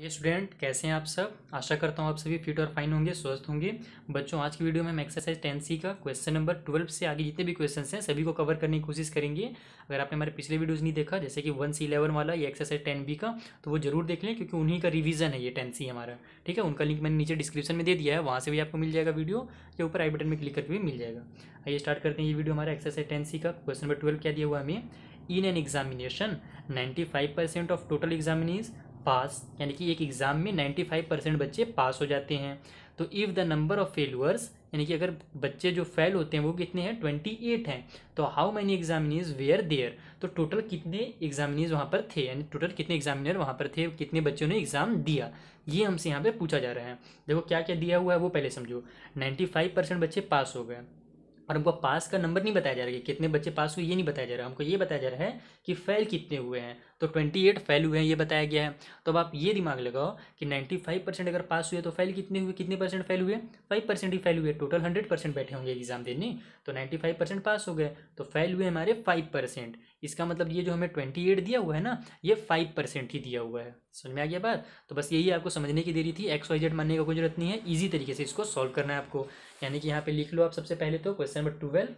ये स्टूडेंट कैसे हैं आप सब आशा करता हूँ आप सभी फिट और फाइन होंगे स्वस्थ होंगे बच्चों आज की वीडियो में हम एक्सरसाइज टेन सी का क्वेश्चन नंबर ट्वेल्व से आगे जितने भी क्वेश्चन हैं सभी को कवर करने की कोशिश करेंगे अगर आपने हमारे पिछले वीडियोज़ नहीं देखा जैसे कि वन सी इलेवन वाला या एक्सरसाइज टेन बी का तो वो जरूर देख लें क्योंकि उन्हीं का रिविजन है ये टेन सी हमारा ठीक है उनका लिंक मैंने नीचे डिस्क्रिप्शन में दे दिया है वहाँ से भी आपको मिल जाएगा वीडियो या ऊपर आई बटन में क्लिक करके भी मिल जाएगा आइए स्टार्ट करते हैं ये वीडियो हमारा एक्सरसाइज टेन सी का क्वेश्चन नंबर ट्वेल्व क्या दिया हुआ हमें in an examination 95% of total examinees pass यानी कि एक एग्ज़ाम में 95 परसेंट बच्चे पास हो जाते हैं तो if the number of failures यानी कि अगर बच्चे जो फेल होते हैं वो कितने हैं ट्वेंटी एट हैं तो how many examinees were there तो टोटल कितने एग्जामिनीज वहाँ पर थे यानी टोटल कितने एग्जामिनर वहाँ पर थे कितने बच्चों ने एग्ज़ाम दिया ये हमसे यहाँ पे पूछा जा रहा है देखो क्या क्या दिया हुआ है वो पहले समझो नाइन्टी फाइव परसेंट बच्चे पास हो गए और हमको पास का नंबर नहीं बताया जा रहा है कि कितने बच्चे पास हुए ये नहीं बताया जा रहा हमको ये बताया जा रहा है कि फेल कितने हुए हैं तो ट्वेंटी एट फेल हुए हैं ये बताया गया है तो अब आप ये दिमाग लगाओ कि नाइन्टी फाइव परसेंट अगर पास हुए तो फेल कितने हुए कितने परसेंट फेल हुए फाइव परसेंट ही फेल हुए टोटल हंड्रेड परसेंट बैठे होंगे एग्जाम देने तो नाइन्टी फाइव परसेंट पास हो गए तो फेल हुए हमारे फाइव परसेंट इसका मतलब ये जो हमें ट्वेंटी एट दिया हुआ है ना ये फाइव परसेंट ही दिया हुआ है समझ में आ गया बात तो बस यही आपको समझने की देरी थी एक्स वाई जेड मानने का कोई जरूरत नहीं है ईजी तरीके से इसको सॉल्व करना है आपको यानी कि यहाँ पे लिख लो आप सबसे पहले तो क्वेश्चन नंबर ट्वेल्व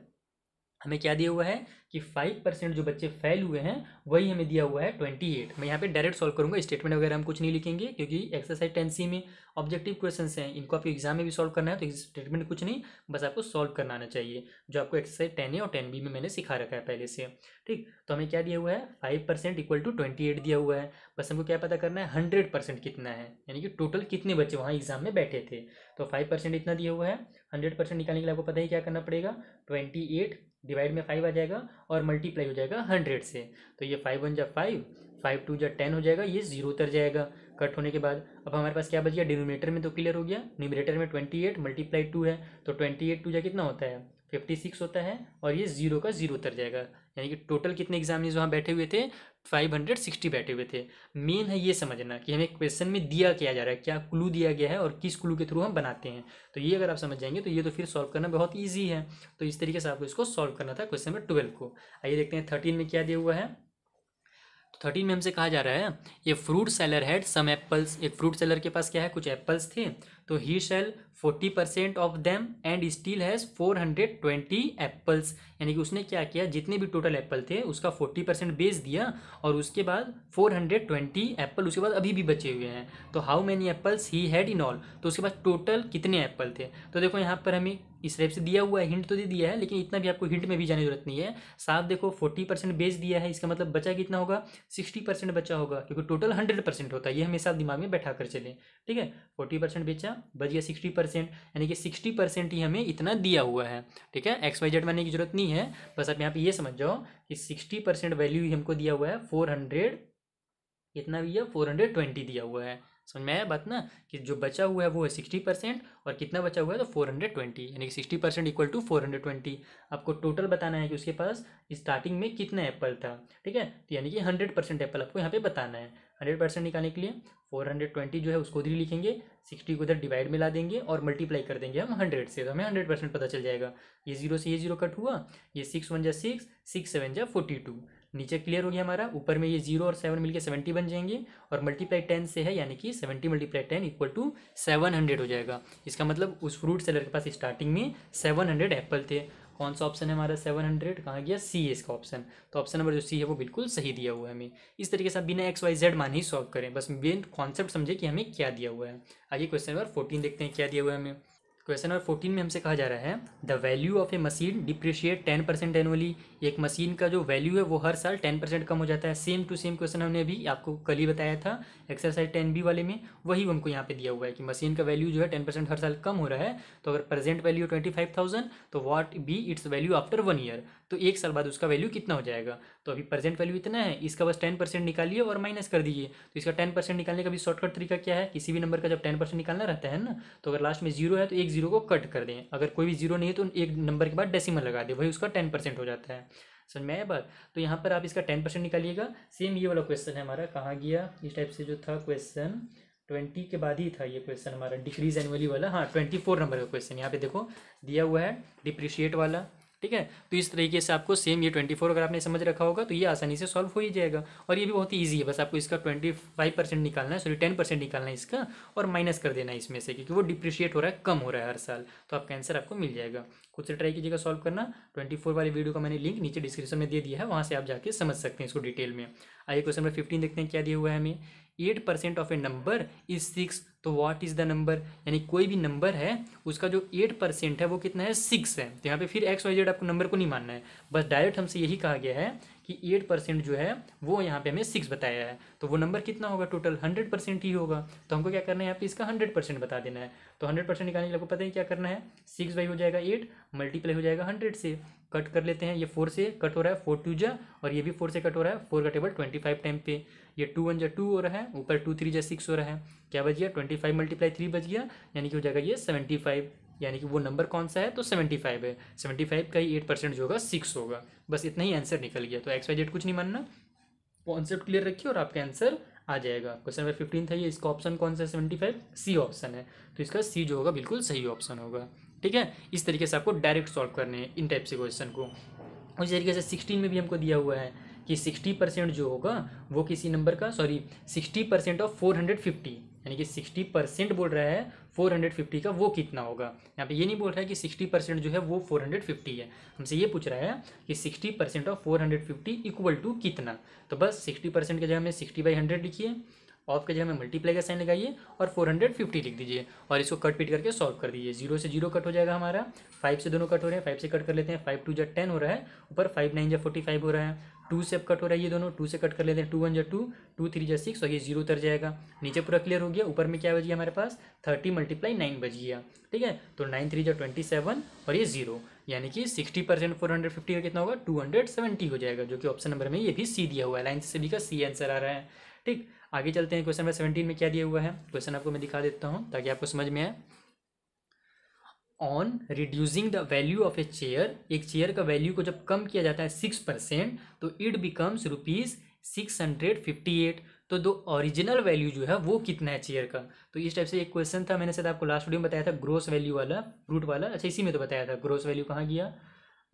हमें क्या दिया हुआ है कि फाइव परसेंट जो बच्चे फेल हुए हैं वही हमें दिया हुआ है ट्वेंटी एट मैं यहाँ पे डायरेक्ट सॉल्व करूँगा स्टेटमेंट वगैरह हम कुछ नहीं लिखेंगे क्योंकि एक्सरसाइज टेन सी में ऑब्जेक्टिव क्वेश्चन हैं इनको आपको एग्जाम में भी सॉल्व करना है तो स्टेटमेंट कुछ नहीं बस आपको सॉल्व करना आना चाहिए जो आपको एक्सरसाइज टेन ए और टेन बी में मैंने सिखा रखा है पहले से ठीक तो हमें क्या दिया हुआ है five percent equal to twenty eight दिया हुआ है बस हमको क्या पता करना है हंड्रेड परसेंट कितना है यानी कि टोटल कितने बच्चे वहाँ एग्जाम में बैठे थे तो फाइव परसेंट इतना दिया हुआ है हंड्रेड परसेंट निकालने के लिए आपको पता ही क्या करना पड़ेगा ट्वेंटी एट डिवाइड में फाइव आ जाएगा और मल्टीप्लाई हो जाएगा हंड्रेड से तो ये फाइव वन जा फाइव फाइव टू जा टेन हो जाएगा ये जीरो उतर जाएगा कट होने के बाद अब हमारे पास क्या बच गया डिनोमीटर में तो क्लियर हो गया न्यूमिनेटर में ट्वेंटी एट मल्टीप्लाई टू है तो ट्वेंटी एट टू जा कितना होता है फिफ्टी सिक्स होता है और ये जीरो का जीरो उतर जाएगा यानी कि टोटल कितने एग्जाम वहाँ बैठे हुए थे फाइव हंड्रेड सिक्सटी बैठे हुए थे मेन है ये समझना कि हमें क्वेश्चन में दिया क्या जा रहा है क्या क्लू दिया गया है और किस क्लू के थ्रू हम बनाते हैं तो ये अगर आप समझ जाएंगे तो ये तो फिर सॉल्व करना बहुत ईजी है तो इस तरीके से आपको इसको सॉल्व करना था क्वेश्चन नंबर ट्वेल्व को आइए देखते हैं थर्टीन में क्या दिया हुआ है थर्टीन तो में हमसे कहा जा रहा है ये fruit seller had some apples एक फ्रूट सेलर के पास क्या है कुछ एप्पल्स थे तो he sell forty percent of them and still has four hundred twenty apples यानी कि उसने क्या किया जितने भी टोटल एप्पल थे उसका फोर्टी परसेंट बेच दिया और उसके बाद फोर हंड्रेड ट्वेंटी एप्पल उसके बाद अभी भी बचे हुए हैं तो how many apples he had in all तो उसके बाद टोटल कितने एप्पल थे तो देखो यहाँ पर हमें इस टाइप से दिया हुआ है हिंट तो दे दिया है लेकिन इतना भी आपको हिंट में भी जाने जरूरत नहीं है साफ देखो फोर्टी परसेंट बेच दिया है इसका मतलब बचा कितना होगा सिक्सटी परसेंट बचा होगा क्योंकि टोटल हंड्रेड परसेंट होता है ये हमेशा दिमाग में बैठा कर चले ठीक है फोर्टी परसेंट बेचा बच गया सिक्सटी परसेंट परसेंट यानी कि सिक्सटी परसेंट ही हमें इतना दिया हुआ है ठीक है एक्स वाई जेड मानने की जरूरत नहीं है बस आप यहाँ पे ये समझ जाओ कि सिक्सटी परसेंट वैल्यू ही हमको दिया हुआ है फोर हंड्रेड इतना भी है फोर हंड्रेड ट्वेंटी दिया हुआ है समझ में आया बात ना कि जो बचा हुआ है वो है सिक्सटी परसेंट और कितना बचा हुआ है तो फोर हंड्रेड ट्वेंटी यानी कि sixty percent equal to four hundred twenty आपको टोटल बताना है कि उसके पास स्टार्टिंग में कितना एप्पल था ठीक है तो यानी कि हंड्रेड परसेंट एप्पल आपको यहाँ पे बताना है हंड्रेड परसेंट निकालने के लिए फोर हंड्रेड ट्वेंटी जो है उसको उधर ही लिखेंगे सिक्सटी को उधर डिवाइड में ला देंगे और मल्टीप्लाई कर देंगे हम हंड्रेड से तो हमें हंड्रेड परसेंट पता चल जाएगा ये जीरो से ये जीरो कट हुआ ये सिक्स वन जा सिक्स सिक्स सेवन जा फोर्टी टू नीचे क्लियर हो गया हमारा ऊपर में ये जीरो और सेवन मिलकर सेवेंटी बन जाएंगे और मल्टीप्लाई टेन से है यानी कि seventy multiply ten equal to seven hundred हो जाएगा इसका मतलब उस फ्रूट सेलर के पास स्टार्टिंग में सेवन हंड्रेड एप्पल थे कौन सा ऑप्शन है हमारा सेवन हंड्रेड कहाँ गया सी है इसका ऑप्शन तो ऑप्शन नंबर जो सी है वो बिल्कुल सही दिया हुआ है हमें इस तरीके से आप बिना एक्स वाई जेड मान ही सॉल्व करें बस मेन कॉन्सेप्ट समझे कि हमें क्या दिया हुआ है आइए क्वेश्चन नंबर फोर्टीन देखते हैं क्या दिया हुआ है हमें क्वेश्चन नंबर फोर्टीन में हमसे कहा जा रहा है the value of a machine depreciate ten percent annually एक मशीन का जो वैल्यू है वो हर साल टेन परसेंट कम हो जाता है सेम टू सेम क्वेश्चन हमने अभी आपको कल ही बताया था एक्सरसाइज टेन बी वाले में वही हमको यहाँ पे दिया हुआ है कि मशीन का वैल्यू जो है टेन परसेंट हर साल कम हो रहा है तो अगर present value twenty five thousand तो what be its value after one year तो एक साल बाद उसका वैल्यू कितना हो जाएगा तो अभी प्रेजेंट वैल्यू इतना है इसका बस टेन परसेंट निकालिए और माइनस कर दीजिए तो इसका टेन परसेंट निकालने का भी शॉर्टकट तरीका क्या है किसी भी नंबर का जब टेन परसेंट निकालना रहता है ना तो अगर लास्ट में जीरो है तो एक जीरो को कट कर दें अगर कोई भी जीरो नहीं है तो एक नंबर के बाद डेसीमल लगा दें वही उसका टेन परसेंट हो जाता है समझ में आया बात तो यहाँ पर आप इसका टेन परसेंट निकालिएगा सेम ये वाला क्वेश्चन है हमारा कहाँ गया इस टाइप से जो था क्वेश्चन ट्वेंटी के बाद ही था ये क्वेश्चन हमारा डिक्रीज एनुअली वाला हाँ ट्वेंटी फोर नंबर का क्वेश्चन यहाँ पे देखो दिया हुआ है डिप्रिशिएट वाला ठीक है तो इस तरीके से आपको सेम ये ट्वेंटी फोर अगर आपने समझ रखा होगा तो ये आसानी से सॉल्व हो ही जाएगा और ये भी बहुत ही ईजी है बस आपको इसका ट्वेंटी फाइव परसेंट निकालना है सॉरी टेन परसेंट निकालना है इसका और माइनस कर देना है इसमें से क्योंकि वो डिप्रिशिएट हो रहा है कम हो रहा है हर साल तो आपका आंसर आपको मिल जाएगा खुद से ट्राई कीजिएगा सॉल्व करना ट्वेंटी फोर वाली वीडियो का मैंने लिंक नीचे डिस्क्रिप्शन में दे दिया है वहाँ से आप जाके समझ सकते हैं इसको डिटेल में आइए क्वेश्चन नंबर फिफ्टीन देखते हैं क्या दिया हुआ है हमें eight percent of a number is six तो व्हाट इज़ द नंबर यानी कोई भी नंबर है उसका जो एट परसेंट है वो कितना है सिक्स है तो यहाँ पे फिर एक्स वाई जेड आपको नंबर को नहीं मानना है बस डायरेक्ट हमसे यही कहा गया है कि एट परसेंट जो है वो यहाँ पे हमें सिक्स बताया है तो वो नंबर कितना होगा टोटल हंड्रेड परसेंट ही होगा तो हमको क्या करना है यहाँ पे इसका हंड्रेड परसेंट बता देना है तो हंड्रेड परसेंट निकालने के लिए आपको पता है क्या करना है सिक्स बाई हो जाएगा एट मल्टीप्लाई हो जाएगा हंड्रेड से कट कर लेते हैं ये फोर से कट हो रहा है फोर टू जा और ये भी फोर से कट हो रहा है फोर का टेबल ट्वेंटी फाइव टाइम पे ये टू वन जा टू हो रहा है ऊपर टू थ्री जा सिक्स हो रहा है क्या बज गया ट्वेंटी फाइव मल्टीप्लाई थ्री बज गया यानी कि हो जाएगा ये सेवेंटी फाइव यानी कि वो नंबर कौन सा है तो सेवेंटी फाइव है सेवेंटी फाइव का ही एट परसेंट जो होगा सिक्स होगा बस इतना ही आंसर निकल गया तो एक्स वाई जेड कुछ नहीं मानना कॉन्सेप्ट क्लियर रखिए और आपका आंसर आ जाएगा क्वेश्चन नंबर फिफ्टीन था ये इसका ऑप्शन कौन सा है सेवेंटी फाइव सी ऑप्शन है तो इसका सी जो होगा बिल्कुल सही ऑप्शन होगा ठीक है इस तरीके से आपको डायरेक्ट सॉल्व करने हैं इन टाइप से क्वेश्चन को उसी तरीके से सिक्सटीन में भी हमको दिया हुआ है कि सिक्सटी परसेंट जो होगा वो किसी नंबर का sorry sixty percent of four hundred fifty यानी कि सिक्सटी परसेंट बोल रहा है फोर हंड्रेड फिफ्टी का वो कितना होगा यहाँ पे ये नहीं बोल रहा है कि सिक्सटी परसेंट जो है वो फोर हंड्रेड फिफ्टी है हमसे ये पूछ रहा है कि sixty percent of four hundred fifty equal to कितना तो बस सिक्सटी परसेंट की जगह हमें सिक्सटी बाई हंड्रेड लिखिए ऑफ के जगह में मल्टीप्लाई का साइन लगाइए और फोर हंड्रेड फिफ्टी लिख दीजिए और इसको कट पीट करके सॉल्व कर दीजिए जीरो से जीरो कट हो जाएगा हमारा फाइव से दोनों कट हो रहे हैं फाइव से कट कर लेते हैं फाइव टू जो टेन हो रहा है ऊपर फाइव नाइन जब फोर्टी फाइव हो रहा है टू से कट हो रहा है ये दोनों टू से कट कर लेते हैं टू वन जो टू टू थ्री जो सिक्स और ये जीरो उतर जाएगा नीचे पूरा क्लियर हो गया ऊपर में क्या बजिए हमारे पास थर्टी मल्टीप्लाई नाइन बज गया ठीक है तो नाइन थ्री जो ट्वेंटी सेवन और ये जीरो यानी कि sixty percent four hundred fifty का कितना होगा टू हंड्रेड सेवेंटी हो जाएगा जो कि ऑप्शन नंबर में ये भी सी दिया हुआ है लाइन से सभी का सी आंसर आ रहा है ठीक आगे चलते हैं क्वेश्चन नंबर सेवेंटीन में क्या दिया हुआ है क्वेश्चन आपको मैं दिखा देता हूँ ताकि आपको समझ में आए on reducing the value of a chair एक चेयर का वैल्यू को जब कम किया जाता है सिक्स परसेंट तो it becomes rupees six hundred fifty eight तो दो ओरिजिनल वैल्यू जो है वो कितना है चेयर का तो इस टाइप से एक क्वेश्चन था मैंने शायद आपको लास्ट वीडियो में बताया था ग्रोस वैल्यू वाला रूट वाला अच्छा इसी में तो बताया था ग्रोस वैल्यू कहाँ गया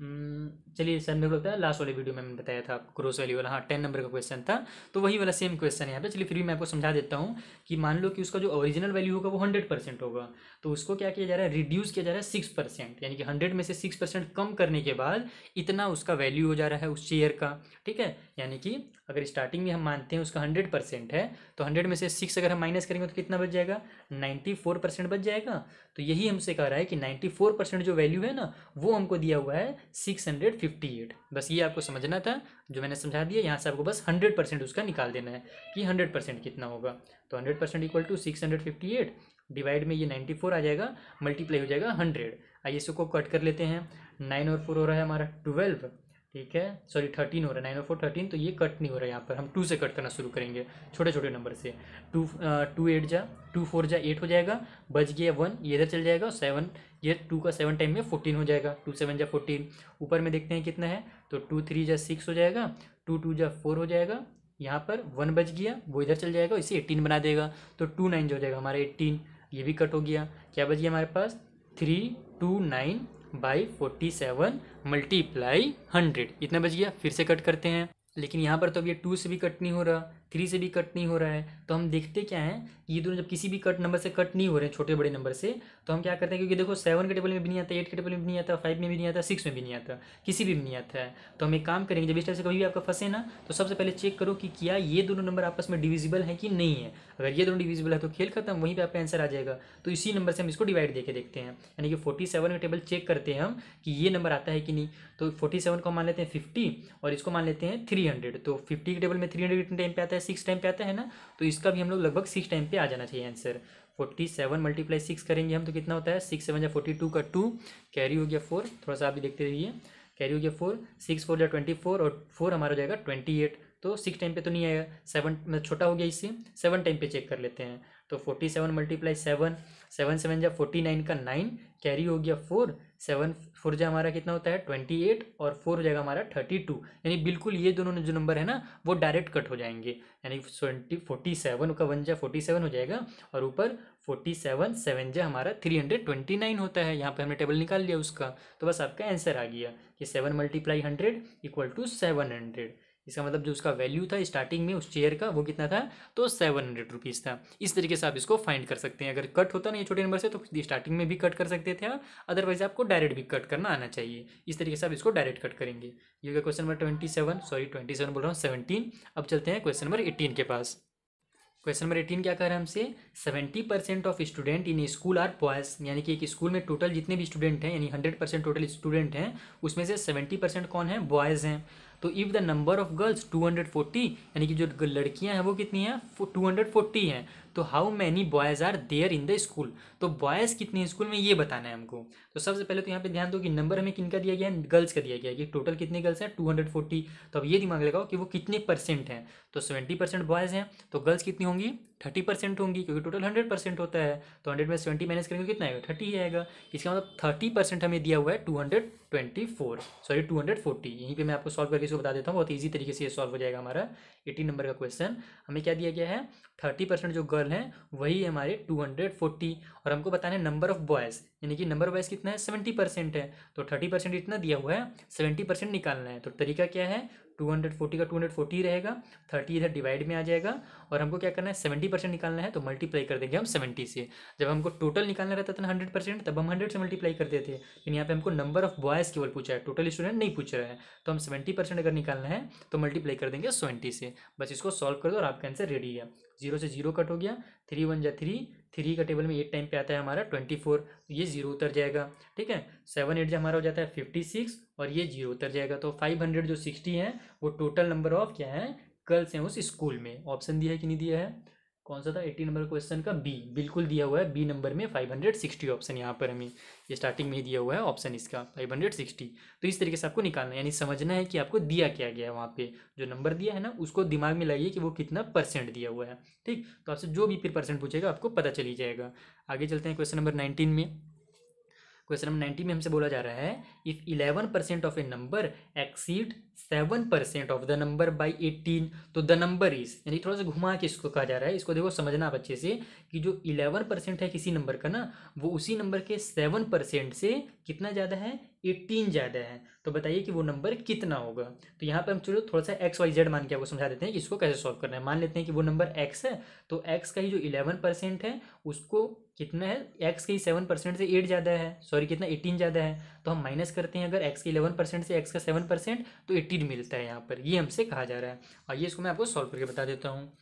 हम्म, चलिए सर मेरे को बताया लास्ट वाले वीडियो में मैंने बताया था आपको वैल्यू वाला हाँ टेन नंबर का क्वेश्चन था तो वही वाला सेम क्वेश्चन है यहाँ पे चलिए फिर भी मैं आपको समझा देता हूँ कि मान लो कि उसका जो ओरिजिनल वैल्यू होगा वो हंड्रेड परसेंट होगा तो उसको क्या किया जा रहा है रिड्यूस किया जा रहा है सिक्स परसेंट यानी कि हंड्रेड में से सिक्स परसेंट कम करने के बाद इतना उसका वैल्यू हो जा रहा है उस शेयर का ठीक है यानी कि अगर स्टार्टिंग में हम मानते हैं उसका हंड्रेड परसेंट है तो हंड्रेड में से सिक्स अगर हम माइनस करेंगे तो कितना बच जाएगा नाइन्टी फोर परसेंट बच जाएगा तो यही हमसे कह रहा है कि नाइन्टी फोर परसेंट जो वैल्यू है ना वो हमको दिया हुआ है सिक्स हंड्रेड फिफ्टी एट बस ये आपको समझना था जो मैंने समझा दिया यहाँ से आपको बस हंड्रेड परसेंट उसका निकाल देना है कि हंड्रेड परसेंट कितना होगा तो hundred percent equal to six hundred fifty eight divide में ये नाइन्टी फोर आ जाएगा मल्टीप्लाई हो जाएगा हंड्रेड आइए इसको कट कर लेते हैं नाइन और फोर हो रहा है हमारा ट्वेल्व ठीक है सॉरी थर्टीन हो रहा है नाइन और फोर थर्टीन तो ये कट नहीं हो रहा है यहाँ पर हम टू से कट करना शुरू करेंगे छोटे छोटे नंबर से टू टू एट जा टू फोर जा एट हो जाएगा बच गया वन ये इधर चल जाएगा और सेवन ये टू का सेवन टाइम में फोर्टीन हो जाएगा टू सेवन जा फोर्टीन ऊपर में देखते हैं कितना है तो टू थ्री जा सिक्स हो जाएगा टू टू जा फोर हो जाएगा यहाँ पर वन बच गया वो इधर चल जाएगा इसे एटीन बना देगा तो टू नाइन जो हो जाएगा हमारा एट्टीन ये भी कट हो गया क्या बच गया हमारे पास three two nine by forty seven multiply hundred इतना बच गया फिर से कट करते हैं लेकिन यहाँ पर तो अब ये टू से भी कट नहीं हो रहा थ्री से भी कट नहीं हो रहा है तो हम देखते क्या है ये दोनों जब किसी भी कट नंबर से कट नहीं हो रहे हैं छोटे बड़े नंबर से तो हम क्या करते हैं क्योंकि देखो सेवन के टेबल में भी नहीं आता एट के टेबल में भी नहीं आता फाइव में भी नहीं आता सिक्स में भी नहीं आता किसी भी में नहीं आता है तो हम एक काम करेंगे जब इस टाइप से कभी भी आपका फंसे ना तो सबसे पहले चेक करो कि क्या ये दोनों नंबर आपस में डिविजिबल है कि नहीं है अगर ये दोनों डिविजिबल है तो खेल खत्म वहीं पर आपका आंसर आ जाएगा तो इसी नंबर से हम इसको डिवाइड देकर देखते हैं यानी कि फोर्टी सेवन का टेबल चेक करते हैं हम कि ये नंबर आता है कि नहीं तो फोर्टी सेवन को मान लेते हैं फिफ्टी और इसको मान लेते हैं थ्री हंड्रेड तो फिफ्टी के टेबल में थ्री हंड्रेड टाइम पर आता है आता है सिक्स टाइम पे आता है ना तो इसका भी हम लोग लगभग सिक्स टाइम पे आ जाना चाहिए answer forty seven multiply six करेंगे हम तो कितना होता है सिक्स सेवन या फोर्टी टू का टू कैरी हो गया फोर थोड़ा सा आप भी देखते रहिए कैरी हो गया फोर सिक्स फोर या ट्वेंटी फोर और फोर हमारा हो जाएगा ट्वेंटी एट तो सिक्स टाइम पे तो नहीं आएगा सेवन मतलब छोटा हो गया इससे सेवन टाइम पे चेक कर लेते हैं तो forty seven multiply seven seven seven या फोर्टी नाइन का नाइन कैरी हो गया फोर सेवन फोर जो हमारा कितना होता है ट्वेंटी एट और फोर हो जाएगा हमारा थर्टी टू यानी बिल्कुल ये दोनों जो नंबर है ना वो डायरेक्ट कट हो जाएंगे यानी ट्वेंटी फोर्टी सेवन का वन जा फोर्टी सेवन हो जाएगा और ऊपर फोर्टी सेवन सेवन जा हमारा थ्री हंड्रेड ट्वेंटी नाइन होता है यहाँ पे हमने टेबल निकाल लिया उसका तो बस आपका आंसर आ गया कि seven multiply hundred equal to seven hundred इसका मतलब जो उसका वैल्यू था स्टार्टिंग में उस चेयर का वो कितना था तो सेवन हंड्रेड रुपीज़ था इस तरीके से आप इसको फाइंड कर सकते हैं अगर कट होता ना ये छोटे नंबर से तो स्टार्टिंग में भी कट कर सकते थे अदरवाइज आपको डायरेक्ट भी कट करना आना चाहिए इस तरीके से आप इसको डायरेक्ट कट करेंगे ये होगा question number twenty seven sorry twenty seven बोल रहा हूँ सेवनटीन अब चलते हैं क्वेश्चन नंबर एटीन के पास क्वेश्चन नंबर एटीन क्या कह रहा है हमसे seventy percent of student in school are boys यानी कि एक स्कूल में टोटल जितने भी स्टूडेंट हैं यानी हंड्रेड परसेंट टोटल स्टूडेंट हैं उसमें से सेवेंटी परसेंट कौन है बॉयज़ हैं तो if the number of girls 240 यानी कि जो लड़कियां हैं वो कितनी हैं 240 हैं तो how many boys are there in the school तो बॉयज़ कितने स्कूल में ये बताना है हमको तो सबसे पहले तो यहाँ पे ध्यान दो कि नंबर हमें किनका दिया गया है गर्ल्स का दिया गया है कि टोटल कितने गर्ल्स हैं 240 तो अब ये दिमाग लगाओ कि वो कितने परसेंट हैं तो सेवेंटी परसेंट बॉयज़ हैं तो गर्ल्स कितनी होंगी थर्टी परसेंट होंगी क्योंकि टोटल हंड्रेड परसेंट होता है तो हंड्रेड में सेवेंटी माइनस करेंगे कितना आएगा थर्टी ही आएगा इसका मतलब थर्टी परसेंट हमें दिया हुआ है two hundred twenty four sorry two hundred forty यहीं पे मैं आपको सॉल्व करके इसको बता देता हूँ बहुत ईजी तरीके से ये सॉल्व हो जाएगा हमारा एटीन नंबर का क्वेश्चन हमें क्या दिया गया है थर्टी परसेंट जो गर्ल हैं वही हमारे टू हंड्रेड फोर्टी और हमको बताना है नंबर ऑफ बॉयज़ यानी कि नंबर वाइज कितना है सेवेंटी परसेंट है तो थर्टी परसेंट इतना दिया हुआ है सेवेंटी परसेंट निकालना है तो तरीका क्या है टू हंड्रेड फोर्टी का टू हंड्रेड फोर्टी रहेगा थर्टी इधर डिवाइड में आ जाएगा और हमको क्या करना है सेवेंटी परसेंट निकालना है तो मल्टीप्लाई कर देंगे हम सेवेंटी से जब हमको टोटल निकालना रहता था ना हंड्रेड परसेंट तब हम हंड्रेड से मल्टीप्लाई कर देते हैं लेकिन यहाँ पे हमको नंबर ऑफ बॉयज़ केवल पूछा है टोटल स्टूडेंट नहीं पूछ रहा है तो हम सेवेंटी परसेंट अगर निकालना है तो मल्टीप्लाई कर देंगे सेवेंटी से बस इसको सॉल्व कर दो और आपका आंसर रेडी है जीरो से जीरो कट हो गया थ्री वन जै थ्री थ्री का टेबल में एट टाइम पे आता है हमारा ट्वेंटी फोर तो ये जीरो उतर जाएगा ठीक है सेवन एट जो हमारा हो जाता है फिफ्टी सिक्स और ये जीरो उतर जाएगा तो फाइव हंड्रेड जो सिक्सटी है वो टोटल नंबर ऑफ क्या है गर्ल्स हैं उस स्कूल में ऑप्शन दिया है कि नहीं दिया है कौन सा था एट्टी नंबर क्वेश्चन का बी बिल्कुल दिया हुआ है बी नंबर में फाइव हंड्रेड सिक्सटी ऑप्शन यहाँ पर हमें ये स्टार्टिंग में ही दिया हुआ है ऑप्शन इसका फाइव हंड्रेड सिक्सटी तो इस तरीके से आपको निकालना है यानी समझना है कि आपको दिया क्या गया है वहाँ पे जो नंबर दिया है ना उसको दिमाग में लाइए कि वो कितना परसेंट दिया हुआ है ठीक तो आपसे जो भी फिर परसेंट पूछेगा आपको पता चली जाएगा आगे चलते हैं क्वेश्चन नंबर नाइनटीन में क्वेश्चन नंबर नाइनटीन में हमसे बोला जा रहा है if eleven percent of a number exceed seven percent of the number by eighteen तो द नंबर इज यानी थोड़ा सा घुमा के इसको कहा जा रहा है इसको देखो समझना आप अच्छे से कि जो इलेवन परसेंट है किसी नंबर का ना वो उसी नंबर के सेवन परसेंट से कितना ज़्यादा है एटीन ज़्यादा है तो बताइए कि वो नंबर कितना होगा तो यहाँ पर हम चलो थोड़ा सा एक्स वाई जेड मान के आपको समझा देते हैं कि इसको कैसे सॉल्व करना है मान लेते हैं कि वो नंबर एक्स है तो एक्स का ही जो इलेवन परसेंट है उसको कितना है एक्स के ही सेवन परसेंट से एट ज़्यादा है सॉरी कितना एटीन ज़्यादा है तो हम माइनस करते हैं अगर एक्स के इलेवन परसेंट से एक्स का सेवन परसेंट तो रिस्पेक्टेड मिलता है यहाँ पर ये हमसे कहा जा रहा है और ये इसको मैं आपको सॉल्व करके बता देता हूँ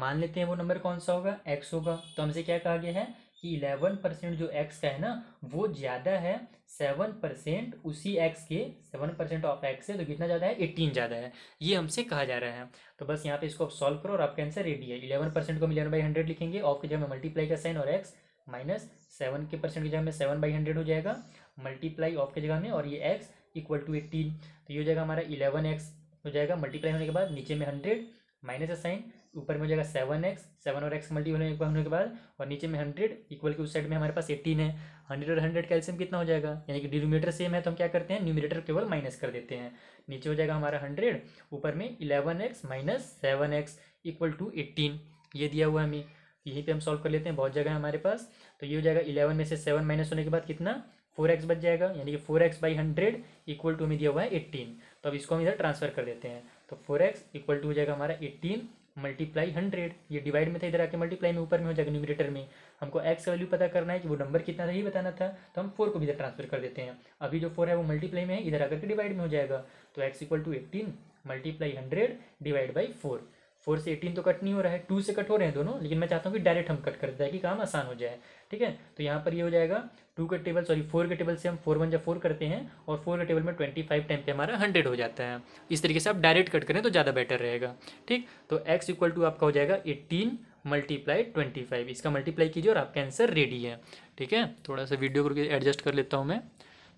मान लेते हैं वो नंबर कौन सा होगा एक्स होगा तो हमसे क्या कहा गया है कि इलेवन परसेंट जो एक्स का है ना वो ज़्यादा है सेवन परसेंट उसी एक्स के सेवन परसेंट ऑफ एक्स है तो कितना ज़्यादा है एटीन ज़्यादा है ये हमसे कहा जा रहा है तो बस यहाँ पे इसको आप सॉल्व करो और आपका आंसर रेडी है इलेवन परसेंट को मिलियन बाई हंड्रेड लिखेंगे ऑफ के जगह मल्टीप्लाई का साइन और एक्स माइनस सेवन के परसेंट की जगह में सेवन बाई हंड्रेड हो जाएगा मल्टीप्लाई ऑफ के जगह में और ये एक्स इक्वल टू एटीन तो ये हो जाएगा हमारा इलेवन एक्स हो जाएगा मल्टीप्लाई होने के बाद नीचे में हंड्रेड माइनस का साइन ऊपर में हो जाएगा सेवन एक्स सेवन और एक्स मल्टीप्लाई होने के बाद और नीचे में हंड्रेड इक्वल के उस साइड में हमारे पास एटीन है हंड्रेड और हंड्रेड कैल्शियम कितना हो जाएगा यानी कि डिनोमीटर सेम है तो हम क्या करते हैं न्यूमिनेटर केवल माइनस कर देते हैं नीचे हो जाएगा हमारा हंड्रेड ऊपर में eleven X minus seven X equal to eighteen ये दिया हुआ हमें यहीं पर हम सॉल्व कर लेते हैं बहुत जगह है हमारे पास तो ये हो जाएगा इलेवन में से सेवन माइनस होने के बाद कितना फोर एक्स बच जाएगा यानी कि four X by hundred equal to हमें दिया हुआ है एट्टीन तो अब इसको हम इधर ट्रांसफर कर देते हैं तो फोर एक्स इक्वल टू हो जाएगा हमारा एट्टीन मल्टीप्लाई हंड्रेड ये डिवाइड में था इधर आके मल्टीप्लाई में ऊपर में हो जाएगा न्यूमिनेटर में हमको एक्स का वैल्यू पता करना है कि वो नंबर कितना था ये बताना था तो हम फोर को भी इधर ट्रांसफर कर देते हैं अभी जो फोर है वो मल्टीप्लाई में है इधर आकर के डिवाइड में हो जाएगा तो X equal to eighteen multiply hundred divide by four four से एटीन तो कट नहीं हो रहा है टू से कट हो रहे हैं दोनों लेकिन मैं चाहता हूँ कि डायरेक्ट हम कट कर दें कि काम आसान हो जाए ठीक है तो यहाँ पर ये हो जाएगा टू के टेबल सॉरी फोर के टेबल से हम फोर वन जब फोर करते हैं और फोर के टेबल में ट्वेंटी फाइव टाइम पे हमारा हंड्रेड हो जाता है इस तरीके से आप डायरेक्ट कट करें तो ज़्यादा बेटर रहेगा ठीक तो एक्स इक्वल टू आपका हो जाएगा एट्टीन मल्टीप्लाई ट्वेंटी फाइव इसका मल्टीप्लाई कीजिए और आपका आंसर रेडी है ठीक है थोड़ा सा वीडियो करके एडजस्ट कर लेता हूँ मैं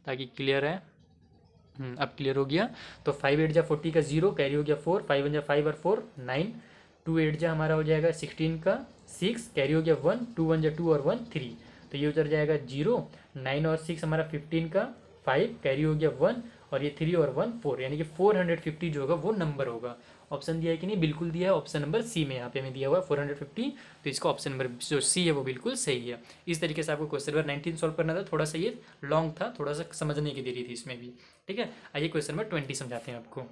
ताकि क्लियर है हम्म, अब क्लियर हो गया तो फाइव एट जा फोर्टी का जीरो कैरी हो गया फोर फाइव वन जा फाइव और फोर नाइन टू एट जा हमारा हो जाएगा सिक्सटीन का सिक्स कैरी हो गया वन टू वन जा टू और वन थ्री तो ये उतर जाएगा जीरो नाइन और सिक्स हमारा फिफ्टीन का फाइव कैरी हो गया वन और ये थ्री और वन फोर यानी कि फोर हंड्रेड फिफ्टी जो होगा वो नंबर होगा ऑप्शन दिया है कि नहीं बिल्कुल दिया है ऑप्शन नंबर सी में यहाँ पे हमें दिया हुआ है फोर हंड्रेड फिफ्टी तो इसका ऑप्शन नंबर जो सी है वो बिल्कुल सही है इस तरीके से आपको क्वेश्चन नंबर नाइनटीन सॉल्व करना था थोड़ा सा ये लॉन्ग था थोड़ा सा समझने की देरी थी इसमें भी ठीक है आइए क्वेश्चन नंबर ट्वेंटी समझाते हैं आपको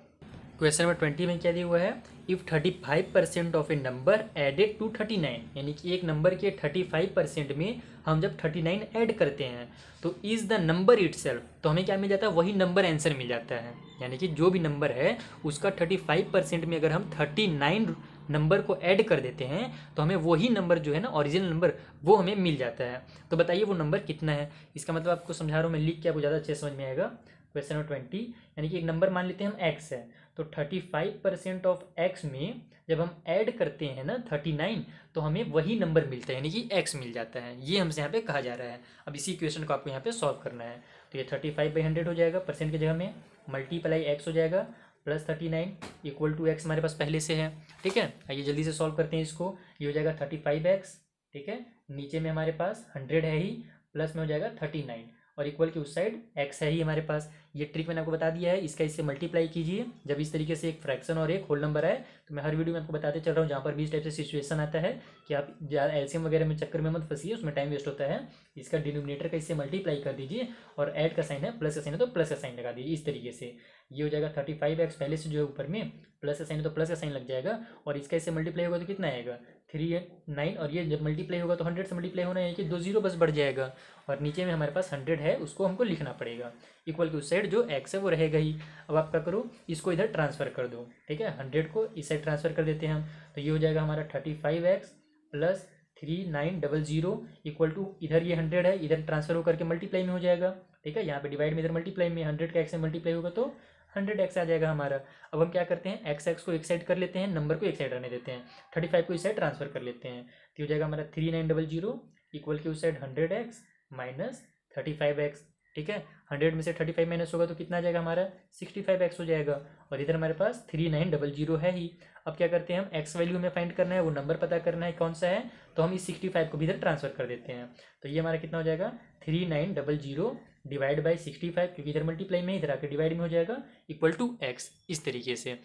क्वेश्चन नंबर ट्वेंटी में क्या दिया हुआ है if thirty five percent of a number added to thirty nine यानी कि एक नंबर के थर्टी फाइव परसेंट में हम जब थर्टी नाइन ऐड करते हैं तो इज़ द नंबर इट तो हमें क्या मिल जाता है वही नंबर आंसर मिल जाता है यानी कि जो भी नंबर है उसका थर्टी फाइव परसेंट में अगर हम थर्टी नाइन नंबर को ऐड कर देते हैं तो हमें वही नंबर जो है ना ओरिजिनल नंबर वो हमें मिल जाता है तो बताइए वो नंबर कितना है इसका मतलब आपको समझा रहा हूँ मैं लिख के आपको ज़्यादा अच्छे समझ में आएगा क्वेश्चन नंबर ट्वेंटी यानी कि एक नंबर मान लेते हैं हम एक्स है तो thirty five percent of x में जब हम ऐड करते हैं ना थर्टी नाइन तो हमें वही नंबर मिलता है यानी कि एक्स मिल जाता है ये हमसे यहाँ पे कहा जा रहा है अब इसी क्वेश्चन को आपको यहाँ पे सॉल्व करना है तो ये थर्टी फाइव बाई हंड्रेड हो जाएगा परसेंट की जगह में मल्टीप्लाई एक्स हो जाएगा plus thirty nine equal to x हमारे पास पहले से है ठीक है आइए जल्दी से सॉल्व करते हैं इसको ये हो जाएगा थर्टी फाइव एक्स ठीक है नीचे में हमारे पास हंड्रेड है ही प्लस में हो जाएगा थर्टी नाइन और इक्वल की उस साइड एक्स है ही हमारे पास ये ट्रिक मैंने आपको बता दिया है इसका इससे मल्टीप्लाई कीजिए जब इस तरीके से एक फ्रैक्शन और एक होल नंबर है तो मैं हर वीडियो में आपको बताते चल रहा हूँ जहाँ पर भी इस टाइप से सिचुएशन आता है कि आप एलसीएम वगैरह में चक्कर में मत फंसिए उसमें टाइम वेस्ट होता है इसका डिनोमिनेटर का इससे मल्टीप्लाई कर दीजिए और एड का साइन है प्लस का साइन है तो प्लस का साइन लगा दीजिए इस तरीके से ये हो जाएगा थर्टी फाइव एक्स पहले से जो है ऊपर में प्लस का साइन है तो प्लस का साइन लग जाएगा और इसका इससे मल्टीप्लाई होगा तो कितना आएगा थ्री है नाइन और ये जब मल्टीप्लाई होगा तो हंड्रेड से मल्टीप्लाई होना है कि दो जीरो बस बढ़ जाएगा और नीचे में हमारे पास हंड्रेड है उसको हमको लिखना पड़ेगा इक्वल टू उस साइड जो एक्स है वो रहेगा ही अब आप क्या करो इसको इधर ट्रांसफ़र कर दो ठीक है हंड्रेड को इस साइड ट्रांसफ़र कर देते हैं हम तो ये हो जाएगा हमारा thirty five x plus three nine double zero equal to इधर ये हंड्रेड है इधर ट्रांसफर होकर के मल्टीप्लाई में हो जाएगा ठीक है यहाँ पे डिवाइड में इधर मल्टीप्लाई में हंड्रेड का एक्स में मल्टीप्लाई होगा तो हंड्रेड एक्स आ जाएगा हमारा अब हम क्या करते हैं एक्स एक्स को एक साइड कर लेते हैं नंबर को एक साइड रहने देते हैं थर्टी फाइव को इस साइड ट्रांसफर कर लेते हैं तो हो जाएगा हमारा three nine double zero equal के उस side hundred x minus thirty five x ठीक है हंड्रेड में से थर्टी फाइव माइनस होगा तो कितना आ जाएगा हमारा सिक्सटी फाइव एक्स हो जाएगा और इधर हमारे पास थ्री नाइन डबल जीरो है ही अब क्या करते हैं हम एक्स वैल्यू में फाइंड करना है वो नंबर पता करना है कौन सा है तो हम इस सिक्सटी फाइव को भी इधर ट्रांसफर कर देते हैं तो ये हमारा कितना हो जाएगा three nine double zero divide by sixty five क्योंकि इधर मल्टीप्लाई में इधर आकर डिवाइड में हो जाएगा इक्वल टू एक्स इस तरीके से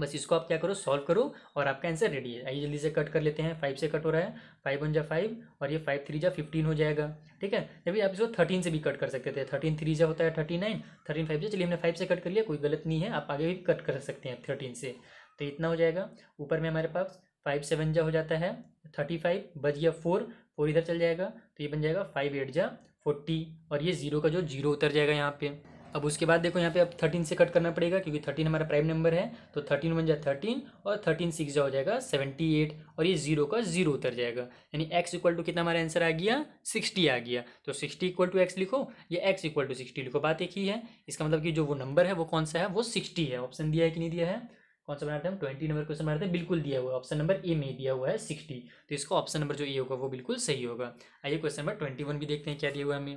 बस इसको आप क्या करो सॉल्व करो और आपका आंसर रेडी है आइए जल्दी से कट कर लेते हैं फाइव से कट हो रहा है फाइव वन जा फाइव और ये फाइव थ्री जा फिफ्टीन हो जाएगा ठीक है जबकि आप इसको थर्टीन से भी कट कर सकते थे थर्टीन थ्री जा होता है थर्टी नाइन थर्टीन फाइव से चलिए हमने फाइव से कट कर लिया कोई गलत नहीं है आप आगे भी कट कर सकते हैं थर्टीन से तो इतना हो जाएगा ऊपर में हमारे पास फाइव सेवन जा हो जाता है थर्टी फाइव बज गया फोर फोर इधर चल जाएगा तो ये बन जाएगा फाइव एट जा फोर्टी और ये जीरो का जो जीरो उतर जाएगा यहाँ पे अब उसके बाद देखो यहाँ पे अब थर्टीन से कट करना पड़ेगा क्योंकि थर्टीन हमारा प्राइम नंबर है तो थर्टीन वन जाए थर्टीन और थर्टीन सिक्स जा हो जाएगा सेवेंटी एट और ये जीरो का जीरो उतर जाएगा यानी एक्स इक्वल टू कितना हमारा आंसर आ गया सिक्सटी आ गया तो सिक्सटी इक्वल टू एक्स लिखो या एक्स इक्वल टू सिक्सटी लिखो बात एक ही है इसका मतलब कि जो वो नंबर है वो कौन सा है वो सिक्सटी है ऑप्शन दिया है कि नहीं दिया है कौन सा बनाए थे हम ट्वेंटी नंबर क्वेश्चन बनाए थे बिल्कुल दिया हुआ है ऑप्शन नंबर ए में दिया हुआ है सिक्सटी तो इसको ऑप्शन नंबर जो ए होगा वो बिल्कुल सही होगा आइए क्वेश्चन नंबर ट्वेंटी वन भी देखते हैं क्या दिया हुआ हमें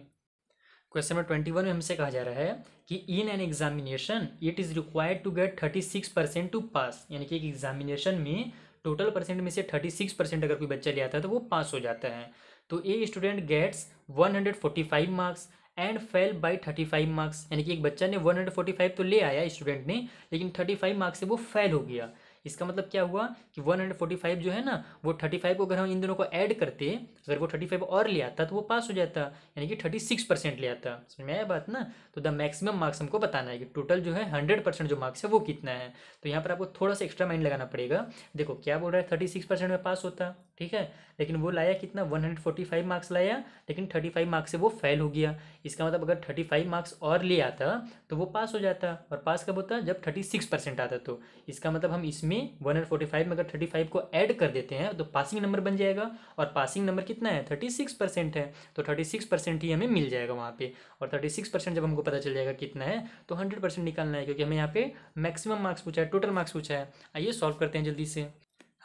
क्वेश्चन नंबर ट्वेंटी वन में हमसे कहा जा रहा है कि in an examination it is required to get thirty six percent to pass यानी कि एक एग्जामिनेशन में टोटल परसेंट में से थर्टी सिक्स परसेंट अगर कोई बच्चा लिया था तो वो पास हो जाता है तो a student gets one hundred forty five marks and fail by 35 marks यानी कि एक बच्चा ने 145 तो ले आया स्टूडेंट ने लेकिन 35 मार्क्स से वो फेल हो गया इसका मतलब क्या हुआ कि 145 जो है ना वो 35 को अगर हम इन दोनों को ऐड करते अगर वो 35 और ले आता तो वो पास हो जाता यानी कि 36 परसेंट ले आता समझ में आया बात ना तो द मैक्सिमम मार्क्स हमको बताना है कि टोटल जो है 100 परसेंट जो मार्क्स है वो कितना है तो यहाँ पर आपको थोड़ा सा एक्स्ट्रा माइंड लगाना पड़ेगा देखो क्या बोल रहा है थर्टी में पास होता ठीक है लेकिन वो लाया कितना 145 मार्क्स लाया लेकिन 35 मार्क्स से वो फेल हो गया इसका मतलब अगर 35 मार्क्स और ले आता तो वो पास हो जाता और पास कब होता जब 36 परसेंट आता तो इसका मतलब हम इसमें 145 में अगर 35 को ऐड कर देते हैं तो पासिंग नंबर बन जाएगा और पासिंग नंबर कितना है 36 परसेंट है तो 36 परसेंट ही हमें मिल जाएगा वहाँ पर और थर्टी परसेंट जब हमको पता चल जाएगा कितना है तो हंड्रेड परसेंट निकालना है क्योंकि हमें यहाँ पे मैक्सिमम मार्क्स पूछा है टोटल मार्क्स पूछा है आइए सॉल्व करते हैं जल्दी से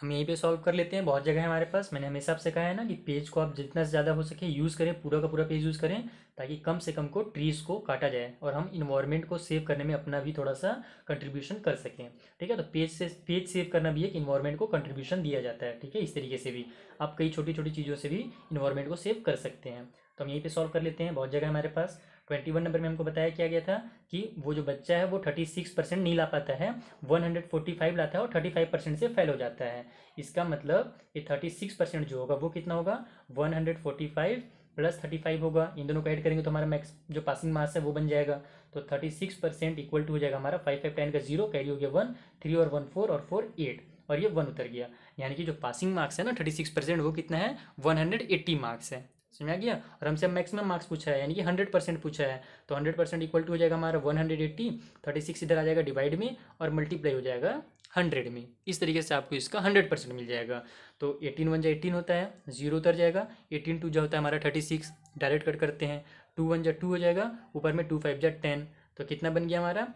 हम यहीं पे सॉल्व कर लेते हैं बहुत जगह है हमारे पास मैंने हमेशा आपसे कहा है ना कि पेज को आप जितना से ज़्यादा हो सके यूज़ करें पूरा का पूरा पेज यूज़ करें ताकि कम से कम को ट्रीज़ को काटा जाए और हम इन्वायरमेंट को सेव करने में अपना भी थोड़ा सा कंट्रीब्यूशन कर सकें ठीक है तो पेज से पेज सेव करना भी एक इन्वायरमेंट को कंट्रीब्यूशन दिया जाता है ठीक है इस तरीके से भी आप कई छोटी छोटी चीज़ों से भी इन्वायरमेंट को सेव कर सकते हैं तो हम यहीं पर सॉल्व कर लेते हैं बहुत जगह हमारे पास ट्वेंटी वन नंबर में हमको बताया क्या गया था कि वो जो बच्चा है वो थर्टी सिक्स परसेंट नहीं ला पाता है वन हंड्रेड फोर्टी फाइव लाता है और थर्टी फाइव परसेंट से फेल हो जाता है इसका मतलब ये थर्टी सिक्स परसेंट जो होगा वो कितना होगा one hundred forty five plus thirty five होगा इन दोनों को ऐड करेंगे तो हमारा मैक्स जो पासिंग मास है वो बन जाएगा तो thirty six percent equal to हो जाएगा हमारा फाइव फाइव टेन का जीरो कैरी हो गया वन थ्री और वन फोर और फोर एट और ये वन उतर गया यानी कि जो पासिंग मार्क्स है ना थर्टी सिक्स परसेंट वो कितना है वन हंड्रेड एट्टी मार्क्स है समझ आ गया और हमसे मैक्सिमम मार्क्स पूछा है यानी कि हंड्रेड परसेंट पूछा है तो हंड्रेड परसेंट इक्वल टू हो जाएगा हमारा one hundred eighty thirty six इधर आ जाएगा डिवाइड में और मल्टीप्लाई हो जाएगा हंड्रेड में इस तरीके से आपको इसका हंड्रेड परसेंट मिल जाएगा तो एटीन वन जो एटीन होता है जीरो उतर जाएगा एटीन टू जो होता है हमारा थर्टी सिक्स डायरेक्ट कट करते हैं टू वन जो टू हो जाएगा ऊपर में टू फाइव जो टेन तो कितना बन गया हमारा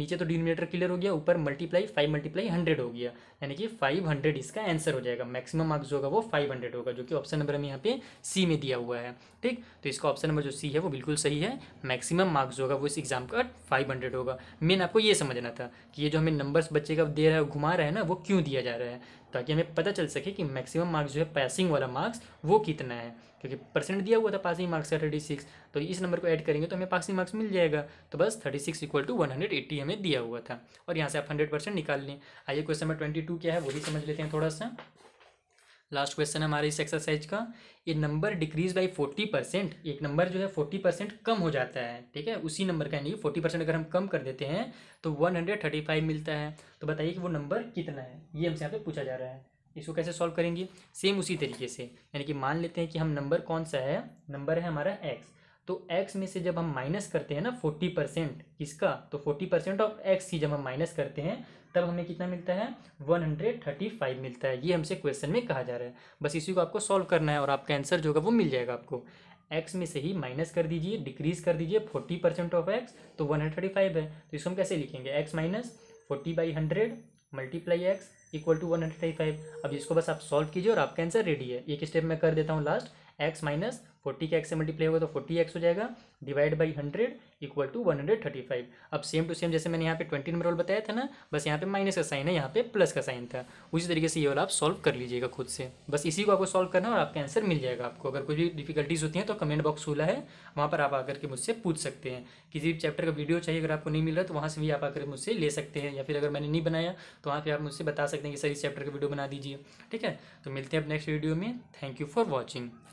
नीचे तो डिनोमिनेटर क्लियर हो गया ऊपर मल्टीप्लाई फाइव मल्टीप्लाई हंड्रेड हो गया यानी कि फाइव हंड्रेड इसका आंसर हो जाएगा मैक्सिमम मार्क्स जो होगा वो फाइव हंड्रेड होगा जो कि ऑप्शन नंबर हम यहाँ पे सी में दिया हुआ है ठीक तो इसका ऑप्शन नंबर जो सी है वो बिल्कुल सही है मैक्सिमम मार्क्स जो होगा वो इस एग्जाम का फाइव हंड्रेड होगा मेन आपको ये समझना था कि ये जो हमें नंबर्स बच्चे का दे रहा है घुमा रहा है ना वो क्यों दिया जा रहा है ताकि हमें पता चल सके कि मैक्सिमम मार्क्स जो है पैसिंग वाला मार्क्स वो कितना है क्योंकि परसेंट दिया हुआ था पासिंग मार्क्स का थर्टी सिक्स तो इस नंबर को ऐड करेंगे तो हमें पासिंग मार्क्स मिल जाएगा तो बस thirty six equal to one hundred eighty हमें दिया हुआ था और यहाँ से आप हंड्रेड परसेंट निकाल लें आइए क्वेश्चन नंबर ट्वेंटी टू क्या है वो भी समझ लेते हैं थोड़ा सा लास्ट क्वेश्चन हमारे इस एक्सरसाइज का ये number decrease by forty percent एक नंबर जो है फोर्टी परसेंट कम हो जाता है ठीक है उसी नंबर का यानी फोर्टी परसेंट अगर हम कम कर देते हैं तो वन हंड्रेड थर्टी फाइव मिलता है तो बताइए कि वो नंबर कितना है ये हमसे यहाँ पे पूछा जा रहा है इसको कैसे सॉल्व करेंगे सेम उसी तरीके से यानी कि मान लेते हैं कि हम नंबर कौन सा है नंबर है हमारा एक्स तो एक्स में से जब हम माइनस करते हैं ना फोर्टी परसेंट किसका तो फोर्टी परसेंट ऑफ एक्स की जब हम माइनस करते हैं तब हमें कितना मिलता है वन हंड्रेड थर्टी फाइव मिलता है ये हमसे क्वेश्चन में कहा जा रहा है बस इसी को आपको सॉल्व करना है और आपका आंसर जो होगा वो मिल जाएगा आपको एक्स में से ही माइनस कर दीजिए डिक्रीज कर दीजिए फोर्टी परसेंट ऑफ एक्स तो वन हंड्रेड थर्टी फाइव है तो इसको हम कैसे लिखेंगे x minus forty by hundred multiply x equal to one hundred thirty five अब इसको बस आप सॉल्व कीजिए और आपका आंसर रेडी है एक स्टेप में कर देता हूँ लास्ट एक्स माइनस फोर्टी का एक्स से मल्टीप्लाई होगा तो फोर्टी एक्स हो जाएगा divide by hundred equal to one hundred thirty five अब सेम टू सेम जैसे मैंने यहाँ पे ट्वेंटी नंबर रोल बताया था ना बस यहाँ पे माइनस का साइन है यहाँ पे प्लस का साइन था उसी तरीके से ये वाला आप सॉल्व कर लीजिएगा खुद से बस इसी को आपको सॉल्व करना और आपका आंसर मिल जाएगा आपको अगर कोई भी डिफिकल्टीज होती हैं तो कमेंट बॉक्स खुला है वहाँ पर आप आकर के मुझसे पूछ सकते हैं किसी भी चैप्टर का वीडियो चाहिए अगर आपको नहीं मिल रहा तो वहाँ से भी आप आकर मुझसे ले सकते हैं या फिर अगर मैंने नहीं बनाया तो वहाँ पर आप मुझसे बता सकते हैं कि सर इस चैप्टर का वीडियो बना दीजिए ठीक है तो मिलते हैं अब नेक्स्ट वीडियो में थैंक यू फॉर वॉचिंग